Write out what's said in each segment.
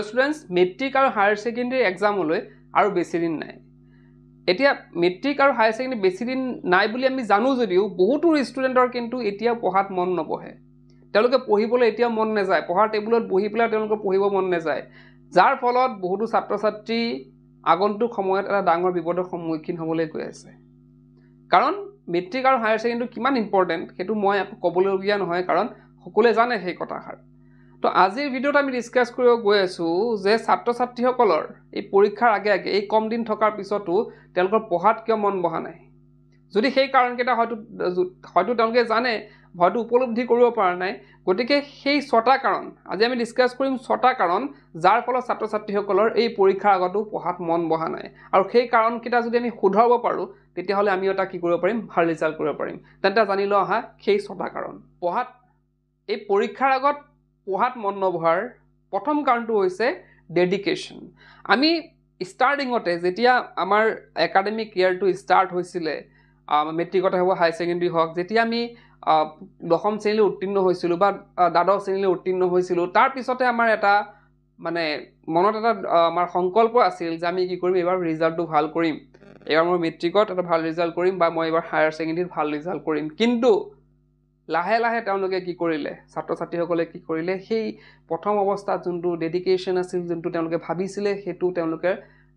students matric আৰু higher secondary এক্সামলৈ আৰু বেছিদিন নাই এতিয়া মেট্ৰিক আৰু হায়াৰ ছেকেণ্ডেৰী বেছিদিন নাই বুলি আমি জানো যদিও বহুতো ষ্টুডেণ্টৰ কিন্তু এতিয়াও পঢ়াত মন নবহে তেওঁলোকে পঢ়িবলৈ এতিয়াও মন নাযায় পঢ়াৰ টেবুলত বহি পেলাই তেওঁলোকে পঢ়িব মন নাযায় যাৰ ফলত বহুতো ছাত্ৰ ছাত্ৰী আগন্তুক সময়ত এটা ডাঙৰ বিপদৰ সন্মুখীন হ'বলৈ গৈ আছে কাৰণ মেট্ৰিক আৰু হায়াৰ ছেকেণ্ডেৰীটো কিমান ইম্পৰ্টেণ্ট সেইটো মই ক'বলগীয়া নহয় কাৰণ সকলোৱে জানে সেই কথাষাৰ তো আজিৰ ভিডিঅ'ত আমি ডিছকাছ কৰিব গৈ আছোঁ যে ছাত্ৰ ছাত্ৰীসকলৰ এই পৰীক্ষাৰ আগে আগে এই কম দিন থকাৰ পিছতো তেওঁলোকৰ পঢ়াত কিয় মন বহা নাই যদি সেই কাৰণকেইটা হয়তো হয়তো তেওঁলোকে জানে হয়তো উপলব্ধি কৰিব পৰা নাই গতিকে সেই ছটা কাৰণ আজি আমি ডিছকাছ কৰিম ছটা কাৰণ যাৰ ফলত ছাত্ৰ ছাত্ৰীসকলৰ এই পৰীক্ষাৰ আগতো পঢ়াত মন বহা নাই আৰু সেই কাৰণকেইটা যদি আমি শুধৰাব পাৰোঁ তেতিয়াহ'লে আমি এটা কি কৰিব পাৰিম ভাল ৰিজাল্ট কৰিব পাৰিম তেন্তে জানি লওঁ আহা সেই ছটা কাৰণ পঢ়াত এই পৰীক্ষাৰ আগত পঢ়াত মন নবহাৰ প্ৰথম কাৰণটো হৈছে ডেডিকেশ্যন আমি ষ্টাৰ্টিঙতে যেতিয়া আমাৰ একাডেমিক ইয়াৰটো ষ্টাৰ্ট হৈছিলে মেট্ৰিকতে হওক হায়াৰ ছেকেণ্ডেৰী হওক যেতিয়া আমি দশম শ্ৰেণীলৈ উত্তীৰ্ণ হৈছিলোঁ বা দ্বাদশ শ্ৰেণীলৈ উত্তীৰ্ণ হৈছিলোঁ তাৰপিছতে আমাৰ এটা মানে মনত এটা আমাৰ সংকল্প আছিল যে আমি কি কৰিম এইবাৰ ৰিজাল্টটো ভাল কৰিম এইবাৰ মই মেট্ৰিকত এটা ভাল ৰিজাল্ট কৰিম বা মই এইবাৰ হায়াৰ ছেকেণ্ডেৰীত ভাল ৰিজাল্ট কৰিম কিন্তু লাহে লাহে তেওঁলোকে কি কৰিলে ছাত্ৰ ছাত্ৰীসকলে কি কৰিলে সেই প্ৰথম অৱস্থাত যোনটো ডেডিকেশ্যন আছিল যোনটো তেওঁলোকে ভাবিছিলে সেইটো তেওঁলোকে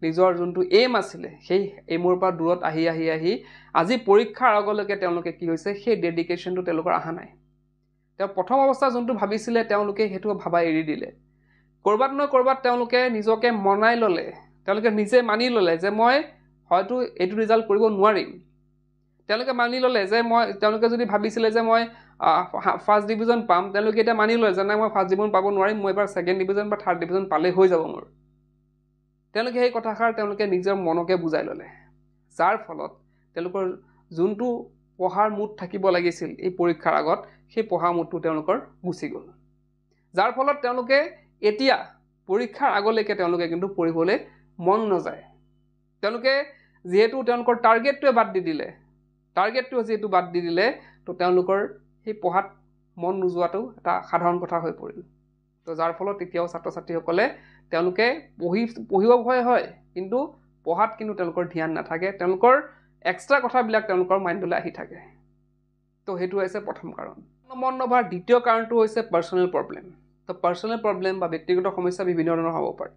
নিজৰ যোনটো এইম আছিলে সেই এইমৰ পৰা দূৰত আহি আহি আহি আজি পৰীক্ষাৰ আগলৈকে তেওঁলোকে কি হৈছে সেই ডেডিকেশ্যনটো তেওঁলোকৰ অহা নাই তেওঁ প্ৰথম অৱস্থাত যোনটো ভাবিছিলে তেওঁলোকে সেইটো ভবা এৰি দিলে ক'ৰবাত নহয় ক'ৰবাত তেওঁলোকে নিজকে মনাই ল'লে তেওঁলোকে নিজে মানি ল'লে যে মই হয়তো এইটো ৰিজাল্ট কৰিব নোৱাৰিম তেওঁলোকে মানি ল'লে যে মই তেওঁলোকে যদি ভাবিছিলে যে মই ফাৰ্ষ্ট ডিভিজন পাম তেওঁলোকে এতিয়া মানি লয় যে নাই মই ফাৰ্ষ্ট ডিভিজন পাব নোৱাৰিম মই এবাৰ ছেকেণ্ড ডিভিজন বা থাৰ্ড ডিভিজন পালে হৈ যাব মোৰ তেওঁলোকে সেই কথাষাৰ তেওঁলোকে নিজৰ মনকে বুজাই ল'লে যাৰ ফলত তেওঁলোকৰ যোনটো পঢ়াৰ মুড থাকিব লাগিছিল এই পৰীক্ষাৰ আগত সেই পঢ়া মুডটো তেওঁলোকৰ গুচি গ'ল যাৰ ফলত তেওঁলোকে এতিয়া পৰীক্ষাৰ আগলৈকে তেওঁলোকে কিন্তু পঢ়িবলৈ মন নাযায় তেওঁলোকে যিহেতু তেওঁলোকৰ টাৰ্গেটটোৱে বাদ দি দিলে টাৰ্গেটটো হৈছে এইটো বাদ দি দিলে তো তেওঁলোকৰ সেই পঢ়াত মন নোযোৱাটো এটা সাধাৰণ কথা হৈ পৰিল তো যাৰ ফলত এতিয়াও ছাত্ৰ ছাত্ৰীসকলে তেওঁলোকে পঢ়ি পঢ়িব ভয় হয় কিন্তু পঢ়াত কিন্তু তেওঁলোকৰ ধ্যান নাথাকে তেওঁলোকৰ এক্সট্ৰা কথাবিলাক তেওঁলোকৰ মাইণ্ডলৈ আহি থাকে তো সেইটো হৈছে প্ৰথম কাৰণ মন নভৰাৰ দ্বিতীয় কাৰণটো হৈছে পাৰ্চনেল প্ৰব্লেম তো পাৰ্চনেল প্ৰব্লেম বা ব্যক্তিগত সমস্যা বিভিন্ন ধৰণৰ হ'ব পাৰে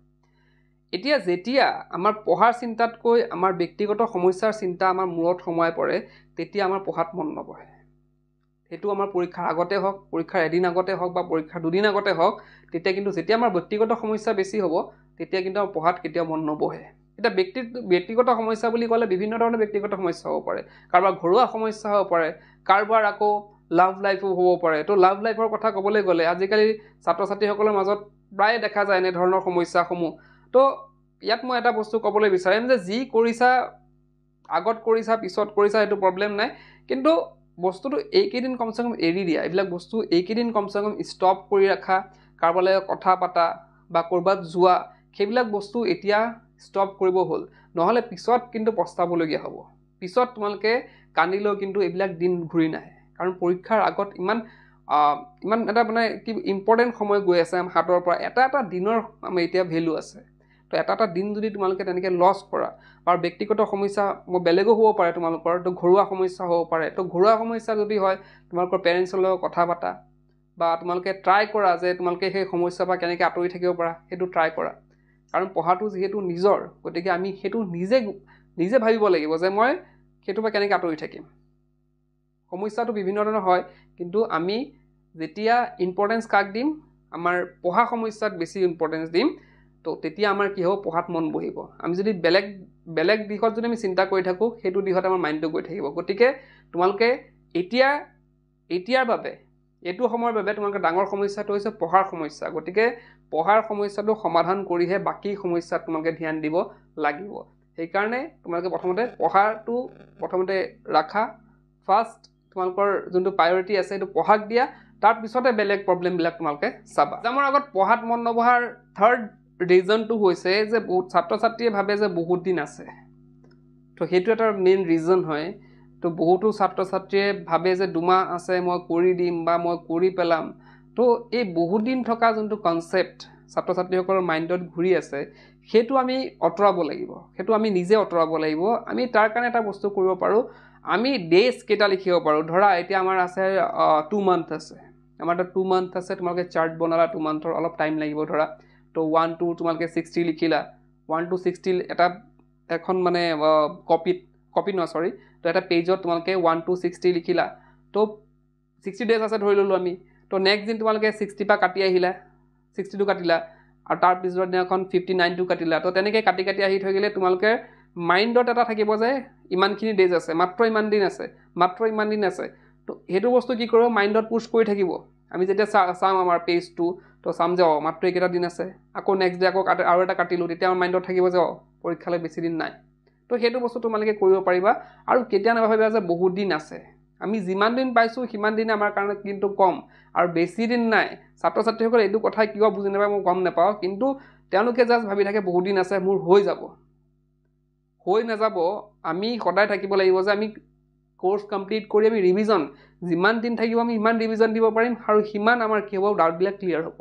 এতিয়া যেতিয়া আমাৰ পঢ়াৰ চিন্তাতকৈ আমাৰ ব্যক্তিগত সমস্যাৰ চিন্তা আমাৰ মূৰত সোমাই পৰে তেতিয়া আমাৰ পঢ়াত মন নবহে সেইটো আমাৰ পৰীক্ষাৰ আগতে হওক পৰীক্ষাৰ এদিন আগতে হওক বা পৰীক্ষাৰ দুদিন আগতে হওক তেতিয়া কিন্তু যেতিয়া আমাৰ ব্যক্তিগত সমস্যা বেছি হ'ব তেতিয়া কিন্তু আমাৰ পঢ়াত কেতিয়াও মন নবহে এতিয়া ব্যক্তি ব্যক্তিগত সমস্যা বুলি ক'লে বিভিন্ন ধৰণৰ ব্যক্তিগত সমস্যা হ'ব পাৰে কাৰোবাৰ ঘৰুৱা সমস্যা হ'ব পাৰে কাৰোবাৰ আকৌ লাভ লাইফো হ'ব পাৰে ত' লাভ লাইফৰ কথা ক'বলৈ গ'লে আজিকালি ছাত্ৰ ছাত্ৰীসকলৰ মাজত প্ৰায়ে দেখা যায় এনেধৰণৰ সমস্যাসমূহ তো ইয়াত মই এটা বস্তু ক'বলৈ বিচাৰিম যে যি কৰিছা আগত কৰিছা পিছত কৰিছা সেইটো প্ৰব্লেম নাই কিন্তু বস্তুটো এইকেইদিন কমচে কম এৰি দিয়া এইবিলাক বস্তু এইকেইদিন কমচে কম ষ্টপ কৰি ৰাখা কাৰোবাৰ লগত কথা পতা বা ক'ৰবাত যোৱা সেইবিলাক বস্তু এতিয়া ষ্টপ কৰিব হ'ল নহ'লে পিছত কিন্তু পস্তাবলগীয়া হ'ব পিছত তোমালোকে কান্দিলেও কিন্তু এইবিলাক দিন ঘূৰি নাহে কাৰণ পৰীক্ষাৰ আগত ইমান ইমান এটা মানে কি ইম্পৰ্টেণ্ট সময় গৈ আছে হাতৰ পৰা এটা এটা দিনৰ আমাৰ এতিয়া ভেলু আছে তো এটা এটা দিন যদি তোমালোকে তেনেকৈ লছ কৰা বা ব্যক্তিগত সমস্যা মই বেলেগো হ'ব পাৰে তোমালোকৰ তো ঘৰুৱা সমস্যা হ'ব পাৰে তো ঘৰুৱা সমস্যা যদি হয় তোমালোকৰ পেৰেণ্টছৰ লগত কথা পতা বা তোমালোকে ট্ৰাই কৰা যে তোমালোকে সেই সমস্যাৰ পৰা কেনেকৈ আঁতৰি থাকিব পাৰা সেইটো ট্ৰাই কৰা কাৰণ পঢ়াটো যিহেতু নিজৰ গতিকে আমি সেইটো নিজে নিজে ভাবিব লাগিব যে মই সেইটোৰ পৰা কেনেকৈ আঁতৰি থাকিম সমস্যাটো বিভিন্ন ধৰণৰ হয় কিন্তু আমি যেতিয়া ইম্পৰ্টেঞ্চ কাক দিম আমাৰ পঢ়া সমস্যাত বেছি ইম্পৰ্টেঞ্চ দিম তো তেতিয়া আমাৰ কি হ'ব পঢ়াত মন বহিব আমি যদি বেলেগ বেলেগ দিশত যদি আমি চিন্তা কৰি থাকোঁ সেইটো দিশত আমাৰ মাইণ্ডটো গৈ থাকিব গতিকে তোমালোকে এতিয়া এতিয়াৰ বাবে এইটো সময়ৰ বাবে তোমালোকে ডাঙৰ সমস্যাটো হৈছে পঢ়াৰ সমস্যা গতিকে পঢ়াৰ সমস্যাটো সমাধান কৰিহে বাকী সমস্যাত তোমালোকে ধ্যান দিব লাগিব সেইকাৰণে তোমালোকে প্ৰথমতে পঢ়াটো প্ৰথমতে ৰাখা ফাৰ্ষ্ট তোমালোকৰ যোনটো প্ৰায়ৰিটি আছে সেইটো পঢ়াক দিয়া তাৰপিছতে বেলেগ প্ৰব্লেমবিলাক তোমালোকে চাবা এক্সামৰ আগত পঢ়াত মন নবহাৰ থাৰ্ড ৰিজনটো হৈছে যে বহুত ছাত্ৰ ছাত্ৰীয়ে ভাবে যে বহুত দিন আছে ত' সেইটো এটা মেইন ৰিজন হয় ত' বহুতো ছাত্ৰ ছাত্ৰীয়ে ভাবে যে দুমাহ আছে মই কৰি দিম বা মই কৰি পেলাম ত' এই বহুত দিন থকা যোনটো কনচেপ্ট ছাত্ৰ ছাত্ৰীসকলৰ মাইণ্ডত ঘূৰি আছে সেইটো আমি আঁতৰাব লাগিব সেইটো আমি নিজে আঁতৰাব লাগিব আমি তাৰ কাৰণে এটা বস্তু কৰিব পাৰোঁ আমি ডেজ কেইটা লিখিব পাৰোঁ ধৰা এতিয়া আমাৰ আছে টু মান্থ আছে আমাৰ এটা টু মান্থ আছে তোমালোকে চাৰ্ট বনালা টু মান্থৰ অলপ টাইম লাগিব ধৰা তো ওৱান টু তোমালোকে ছিক্সটি লিখিলা ওৱান টু ছিক্সটি এটা এখন মানে কপিত কপি নহয় চৰি তো এটা পেজত তোমালোকে ওৱান টু ছিক্সটি লিখিলা তো ছিক্সটি ডেজ আছে ধৰি ল'লোঁ আমি তো নেক্সট দিন তোমালোকে ছিক্সটি পৰা কাটি আহিলা ছিক্সটিটো কাটিলা আৰু তাৰ দিনাখন ফিফটি নাইনটো কাটিলা তো তেনেকৈ কাটি কাটি আহি থৈ গ'লে তোমালোকে মাইণ্ডত এটা থাকিব যে ইমানখিনি ডেজ আছে মাত্ৰ ইমান দিন আছে মাত্ৰ ইমান দিন আছে তো সেইটো বস্তু কি কৰোঁ মাইণ্ডত পুষ্ট কৰি থাকিব আমি যেতিয়া চা চাম আমাৰ পেজটো তো চাম যে অঁ মাত্ৰ এইকেইটা দিন আছে আকৌ নেক্সট ডে' আকৌ কাটি আৰু এটা কাটিলোঁ তেতিয়া আমাৰ মাইণ্ডত থাকিব যে অঁ পৰীক্ষালৈ বেছি দিন নাই তো সেইটো বস্তু তোমালোকে কৰিব পাৰিবা আৰু কেতিয়া নাভাবিবা যে বহুত দিন আছে আমি যিমান দিন পাইছোঁ সিমান দিন আমাৰ কাৰণে কিন্তু কম আৰু বেছিদিন নাই ছাত্ৰ ছাত্ৰীসকলে এইটো কথা কিয় বুজি নাপায় মই গম নাপাওঁ কিন্তু তেওঁলোকে জাষ্ট ভাবি থাকে বহুত দিন আছে মোৰ হৈ যাব হৈ নাযাব আমি সদায় থাকিব লাগিব যে আমি কোৰ্ছ কমপ্লিট কৰি আমি ৰিভিজন যিমান দিন থাকিব আমি সিমান ৰিভিজন দিব পাৰিম আৰু সিমান আমাৰ কি হ'ব ডাউটবিলাক ক্লিয়াৰ হ'ব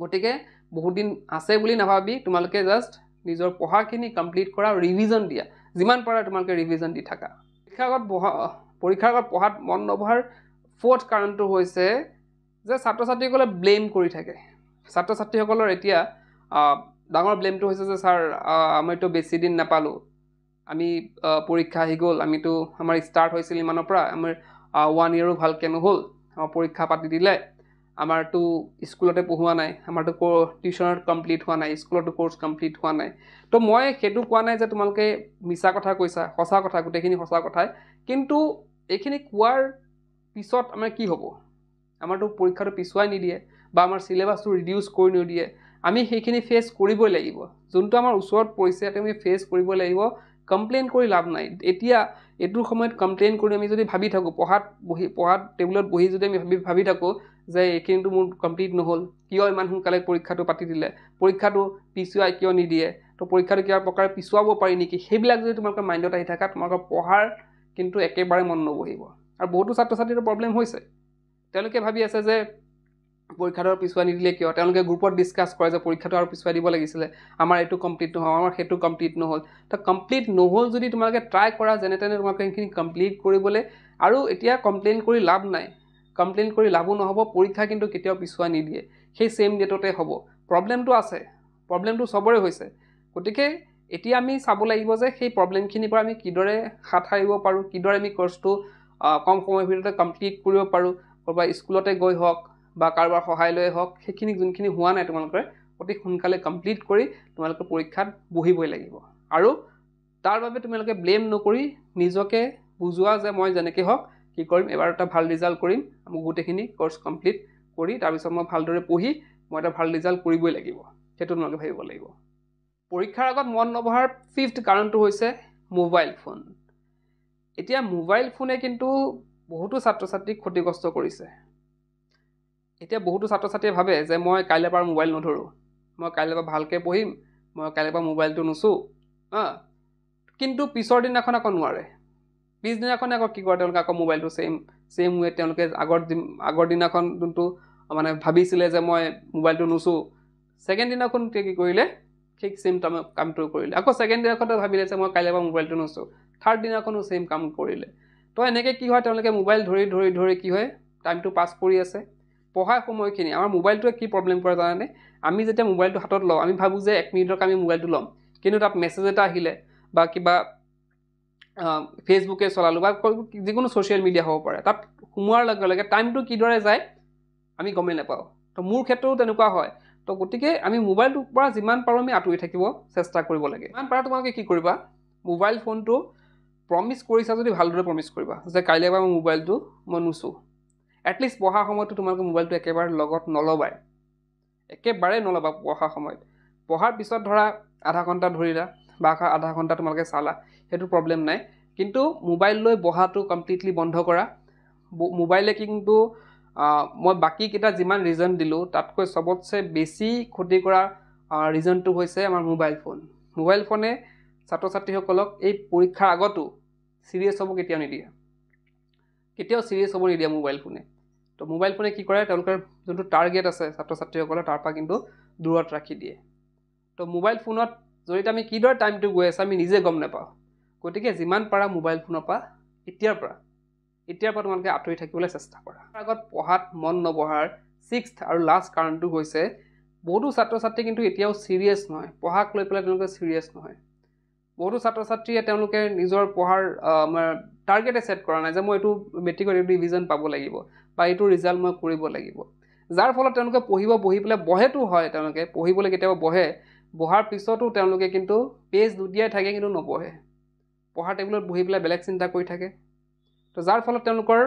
গতিকে বহুত দিন আছে বুলি নাভাবি তোমালোকে জাষ্ট নিজৰ পঢ়াখিনি কমপ্লিট কৰা ৰিভিজন দিয়া যিমান পাৰা তোমালোকে ৰিভিজন দি থাকা পৰীক্ষাগত বহা পৰীক্ষাগত পঢ়াত মন নবহাৰ ফৰ্থ কাৰণটো হৈছে যে ছাত্ৰ ছাত্ৰীসকলে ব্লেম কৰি থাকে ছাত্ৰ ছাত্ৰীসকলৰ এতিয়া ডাঙৰ ব্লেমটো হৈছে যে ছাৰ আমিতো বেছিদিন নাপালোঁ আমি পৰীক্ষা আহি গ'ল আমিতো আমাৰ ষ্টাৰ্ট হৈছিল ইমানৰ পৰা আমাৰ ওৱান ইয়েৰো ভালকৈ নহ'ল আমাৰ পৰীক্ষা পাতি দিলে আমাৰতো স্কুলতে পঢ়োৱা নাই আমাৰতো টিউচনত কমপ্লিট হোৱা নাই স্কুলতো কৰ্চ কমপ্লিট হোৱা নাই তো মই সেইটো কোৱা নাই যে তোমালোকে মিছা কথা কৈছা সঁচা কথা গোটেইখিনি সঁচা কথাই কিন্তু এইখিনি কোৱাৰ পিছত আমাৰ কি হ'ব আমাৰতো পৰীক্ষাটো পিছুৱাই নিদিয়ে বা আমাৰ চিলেবাছটো ৰিডিউচ কৰি নিদিয়ে আমি সেইখিনি ফেচ কৰিবই লাগিব যোনটো আমাৰ ওচৰত পৰিছে তেওঁ আমি ফেচ কৰিব লাগিব কমপ্লেইন কৰি লাভ নাই এতিয়া এইটো সময়ত কমপ্লেইন কৰি আমি যদি ভাবি থাকোঁ পঢ়াত বহি পঢ়াত টেবুলত বহি যদি আমি ভাবি ভাবি থাকোঁ যে এইখিনিতো মোৰ কমপ্লিট নহ'ল কিয় ইমান সোনকালে পৰীক্ষাটো পাতি দিলে পৰীক্ষাটো পিছুৱাই কিয় নিদিয়ে তো পৰীক্ষাটো কিবা প্ৰকাৰে পিছুৱাব পাৰি নেকি সেইবিলাক যদি তোমালোকৰ মাইণ্ডত আহি থাকা তোমালোকৰ পঢ়াৰ কিন্তু একেবাৰে মন নবহিব আৰু বহুতো ছাত্ৰ ছাত্ৰীৰ প্ৰব্লেম হৈছে তেওঁলোকে ভাবি আছে যে পৰীক্ষাটো আৰু পিছুৱাই নিদিলে কিয় তেওঁলোকে গ্ৰুপত ডিছকাছ কৰে যে পৰীক্ষাটো আৰু পিছুৱাই দিব লাগিছিলে আমাৰ এইটো কমপ্লিট নহ'ল আমাৰ সেইটো কমপ্লিট নহ'ল তো কমপ্লিট নহ'ল যদি তোমালোকে ট্ৰাই কৰা যেনে তেনে তোমালোকে সেইখিনি কমপ্লিট কৰিবলৈ আৰু এতিয়া কমপ্লেইন কৰি লাভ নাই কমপ্লেইন কৰি লাভো নহ'ব পৰীক্ষা কিন্তু কেতিয়াও পিছুৱাই নিদিয়ে সেই ছেইম ডেটতে হ'ব প্ৰব্লেমটো আছে প্ৰব্লেমটো চবৰে হৈছে গতিকে এতিয়া আমি চাব লাগিব যে সেই প্ৰব্লেমখিনিৰ পৰা আমি কিদৰে হাত সাৰিব পাৰোঁ কিদৰে আমি কৰ্চটো কম সময়ৰ ভিতৰতে কমপ্লিট কৰিব পাৰোঁ ক'ৰবাত স্কুলতে গৈ হওক বা কাৰোবাৰ সহায় লৈ হওক সেইখিনি যোনখিনি হোৱা নাই তোমালোকে অতি সোনকালে কমপ্লিট কৰি তোমালোকে পৰীক্ষাত বহিবই লাগিব আৰু তাৰ বাবে তোমালোকে ব্লেম নকৰি নিজকে বুজোৱা যে মই যেনেকৈ হওক কি কৰিম এবাৰ এটা ভাল ৰিজাল্ট কৰিম মই গোটেইখিনি কৰ্চ কমপ্লিট কৰি তাৰপিছত মই ভালদৰে পঢ়ি মই এটা ভাল ৰিজাল্ট কৰিবই লাগিব সেইটো তোমালোকে ভাবিব লাগিব পৰীক্ষাৰ আগত মন নবহাৰ ফিফ্থ কাৰণটো হৈছে মোবাইল ফোন এতিয়া মোবাইল ফোনে কিন্তু বহুতো ছাত্ৰ ছাত্ৰীক ক্ষতিগ্ৰস্ত কৰিছে এতিয়া বহুতো ছাত্ৰ ছাত্ৰীয়ে ভাবে যে মই কাইলৈ পৰা মোবাইল নধৰোঁ মই কাইলৈ পৰা ভালকৈ পঢ়িম মই কাইলৈ পৰা মোবাইলটো হা কিন্তু পিছৰ দিনাখন আকৌ নোৱাৰে পিছদিনাখনে আকৌ কি কৰে তেওঁলোকে আকৌ মোবাইলটো ছেইম ছেইম ৱে তেওঁলোকে আগৰ আগৰ দিনাখন যোনটো মানে ভাবিছিলে যে মই মোবাইলটো নুচু ছেকেণ্ড দিনাখন তেওঁ কি কৰিলে ঠিক ছেইম টাইম কামটো কৰিলে আকৌ ছেকেণ্ড দিনাখনতে ভাবিলে যে মই কাইলৈ পৰা মোবাইলটো নুচু থাৰ্ড দিনাখনো ছেইম কাম কৰিলে তো এনেকৈ কি হয় তেওঁলোকে মোবাইল ধৰি ধৰি ধৰি কি হয় টাইমটো পাছ কৰি আছে পঢ়াৰ সময়খিনি আমাৰ মোবাইলটোৱে কি প্ৰব্লেম কৰে জানে আমি যেতিয়া মোবাইলটো হাতত লওঁ আমি ভাবোঁ যে এক মিনিটৰ কাৰণে আমি মোবাইলটো ল'ম কিন্তু তাত মেছেজ এটা আহিলে বা কিবা ফেচবুকে চলালোঁ বা যিকোনো ছ'চিয়েল মিডিয়া হ'ব পাৰে তাত সোমোৱাৰ লগে লগে টাইমটো কিদৰে যায় আমি গমেই নাপাওঁ তো মোৰ ক্ষেত্ৰতো তেনেকুৱা হয় তো গতিকে আমি মোবাইলটোৰ পৰা যিমান পাৰোঁ আমি আঁতৰি থাকিব চেষ্টা কৰিব লাগে ইমান পাৰা তোমালোকে কি কৰিবা মোবাইল ফোনটো প্ৰমিচ কৰিছা যদি ভালদৰে প্ৰমিচ কৰিবা যে কাইলৈ বা মই মোবাইলটো মই নুচোঁ এটলিষ্ট পঢ়া সময়তো তোমালোকে মোবাইলটো একেবাৰে লগত নল'বাই একেবাৰে নল'বা পঢ়া সময়ত পঢ়াৰ পিছত ধৰা আধা ঘণ্টা ধৰিলা বা আধা ঘণ্টা তোমালোকে চালা সেইটো প্ৰব্লেম নাই কিন্তু মোবাইল লৈ বহাটো কমপ্লিটলি বন্ধ কৰা মোবাইলে কিন্তু মই বাকীকেইটা যিমান ৰিজন দিলোঁ তাতকৈ চবতছে বেছি ক্ষতি কৰা ৰিজনটো হৈছে আমাৰ মোবাইল ফোন মোবাইল ফোনে ছাত্ৰ ছাত্ৰীসকলক এই পৰীক্ষাৰ আগতো ছিৰিয়াছ হ'ব কেতিয়াও নিদিয়ে কেতিয়াও ছিৰিয়াছ হ'ব নিদিয়ে মোবাইল ফোনে তো মোবাইল ফোনে কি কৰে তেওঁলোকৰ যোনটো টাৰ্গেট আছে ছাত্ৰ ছাত্ৰীসকলৰ তাৰপৰা কিন্তু দূৰত ৰাখি দিয়ে তো মোবাইল ফোনত জৰিয়তে আমি কিদৰে টাইমটো গৈ আছে আমি নিজে গম নাপাওঁ গতিকে যিমান পাৰা মোবাইল ফোনৰ পৰা এতিয়াৰ পৰা এতিয়াৰ পৰা তোমালোকে আঁতৰি থাকিবলৈ চেষ্টা কৰা তাৰ আগত পঢ়াত মন নবঢ়াৰ ছিক্সথ আৰু লাষ্ট কাৰণটো হৈছে বহুতো ছাত্ৰ ছাত্ৰী কিন্তু এতিয়াও ছিৰিয়াছ নহয় পঢ়াক লৈ পেলাই তেওঁলোকে ছিৰিয়াছ নহয় বহুতো ছাত্ৰ ছাত্ৰীয়ে তেওঁলোকে নিজৰ পঢ়াৰ টাৰ্গেটে ছেট কৰা নাই যে মই এইটো মেট্ৰিক এইটো ডিভিজন পাব লাগিব বা এইটো ৰিজাল্ট মই কৰিব লাগিব যাৰ ফলত তেওঁলোকে পঢ়িব বহি পেলাই বহেতো হয় তেওঁলোকে পঢ়িবলৈ কেতিয়াবা বহে বহাৰ পিছতো তেওঁলোকে কিন্তু পেজ দুদিয়াই থাকে কিন্তু নবহে পঢ়াৰ টেবুলত বহি পেলাই বেলেগ চিন্তা কৰি থাকে তো যাৰ ফলত তেওঁলোকৰ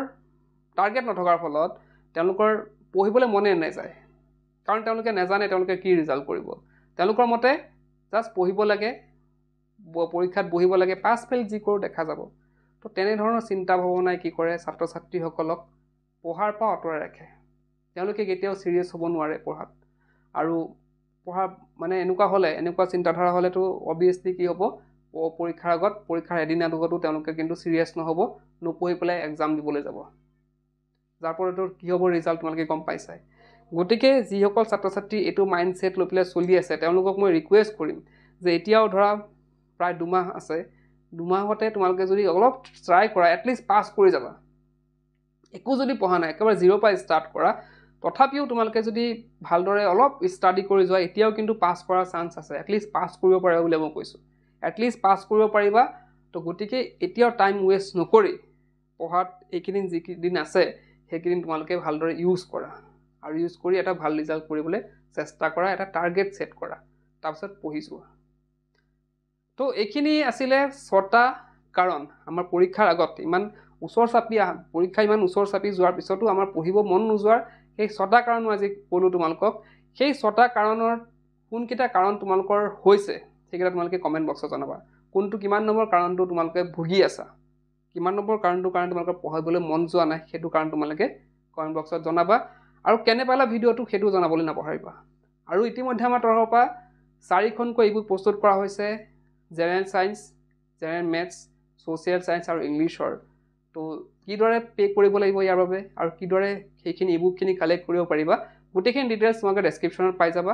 টাৰ্গেট নথকাৰ ফলত তেওঁলোকৰ পঢ়িবলৈ মনে নাযায় কাৰণ তেওঁলোকে নাজানে তেওঁলোকে কি ৰিজাল্ট কৰিব তেওঁলোকৰ মতে জাষ্ট পঢ়িব লাগে পৰীক্ষাত বহিব লাগে পাছ ফেইল যি কৰোঁ দেখা যাব তো তেনেধৰণৰ চিন্তা ভাৱনাই কি কৰে ছাত্ৰ ছাত্ৰীসকলক পঢ়াৰ পৰা আঁতৰাই ৰাখে তেওঁলোকে কেতিয়াও ছিৰিয়াছ হ'ব নোৱাৰে পঢ়াত আৰু পঢ়া মানে এনেকুৱা হ'লে এনেকুৱা চিন্তাধাৰা হ'লেতো অবভিয়াছলি কি হ'ব পৰীক্ষাৰ আগত পৰীক্ষাৰ এদিনৰ আগতো তেওঁলোকে কিন্তু ছিৰিয়াছ নহ'ব নপঢ়ি পেলাই এক্সাম দিবলৈ যাব যাৰ ফলত কি হ'ব ৰিজাল্ট তোমালোকে গম পাইছাই গতিকে যিসকল ছাত্ৰ ছাত্ৰী এইটো মাইণ্ড ছেট লৈ পেলাই চলি আছে তেওঁলোকক মই ৰিকুৱেষ্ট কৰিম যে এতিয়াও ধৰা প্ৰায় দুমাহ আছে দুমাহতে তোমালোকে যদি অলপ ট্ৰাই কৰা এটলিষ্ট পাছ কৰি যাবা একো যদি পঢ়া নাই একেবাৰে জিৰ' পৰা ষ্টাৰ্ট কৰা তথাপিও তোমালোকে যদি ভালদৰে অলপ ষ্টাডি কৰি যোৱা এতিয়াও কিন্তু পাছ কৰাৰ চান্স আছে এটলিষ্ট পাছ কৰিব পাৰিব বুলি মই কৈছোঁ এটলিষ্ট পাছ কৰিব পাৰিবা তো গতিকে এতিয়াও টাইম ৱেষ্ট নকৰি পঢ়াত এইকেইদিন যিকেইদিন আছে সেইকেইদিন তোমালোকে ভালদৰে ইউজ কৰা আৰু ইউজ কৰি এটা ভাল ৰিজাল্ট কৰিবলৈ চেষ্টা কৰা এটা টাৰ্গেট ছেট কৰা তাৰপিছত পঢ়ি যোৱা তো এইখিনি আছিলে ছটা কাৰণ আমাৰ পৰীক্ষাৰ আগত ইমান ওচৰ চাপি পৰীক্ষা ইমান ওচৰ চাপি যোৱাৰ পিছতো আমাৰ পঢ়িব মন নোযোৱাৰ সেই ছটা কাৰণ মই আজি ক'লোঁ তোমালোকক সেই ছটা কাৰণৰ কোনকেইটা কাৰণ তোমালোকৰ হৈছে সেইকেইটা তোমালোকে কমেণ্ট বক্সত জনাবা কোনটো কিমান নম্বৰ কাৰণটো তোমালোকে ভুগি আছা কিমান নম্বৰ কাৰণটোৰ কাৰণে তোমালোকে পঢ়িবলৈ মন যোৱা নাই সেইটো কাৰণ তোমালোকে কমেণ্ট বক্সত জনাবা আৰু কেনে পালা ভিডিঅ'টো সেইটো জনাবলৈ নাপাহৰিবা আৰু ইতিমধ্যে আমাৰ তৰফৰ পৰা চাৰিখনকৈ ইবোৰ প্ৰস্তুত কৰা হৈছে general science general maths social science আৰু ইংলিছৰ তো কিদৰে পে' কৰিব লাগিব ইয়াৰ বাবে আৰু কিদৰে সেইখিনি ইবুকখিনি কালেক্ট কৰিব পাৰিবা গোটেইখিনি ডিটেইলছ তোমালোকে ডেছক্ৰিপশ্যনত পাই যাবা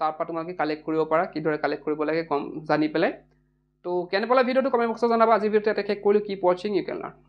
তাৰপৰা তোমালোকে কালেক্ট কৰিব পাৰা কিদৰে কালেক্ট কৰিব লাগে গম জানি পেলাই ত' কেনে পালে ভিডিঅ'টো কমেণ্ট বক্সত জনাবা আজি ভিডিঅ'টো ইয়াতে শেষ কৰিলোঁ কি ৱাচিং ইউ কেন লাৰ্ণ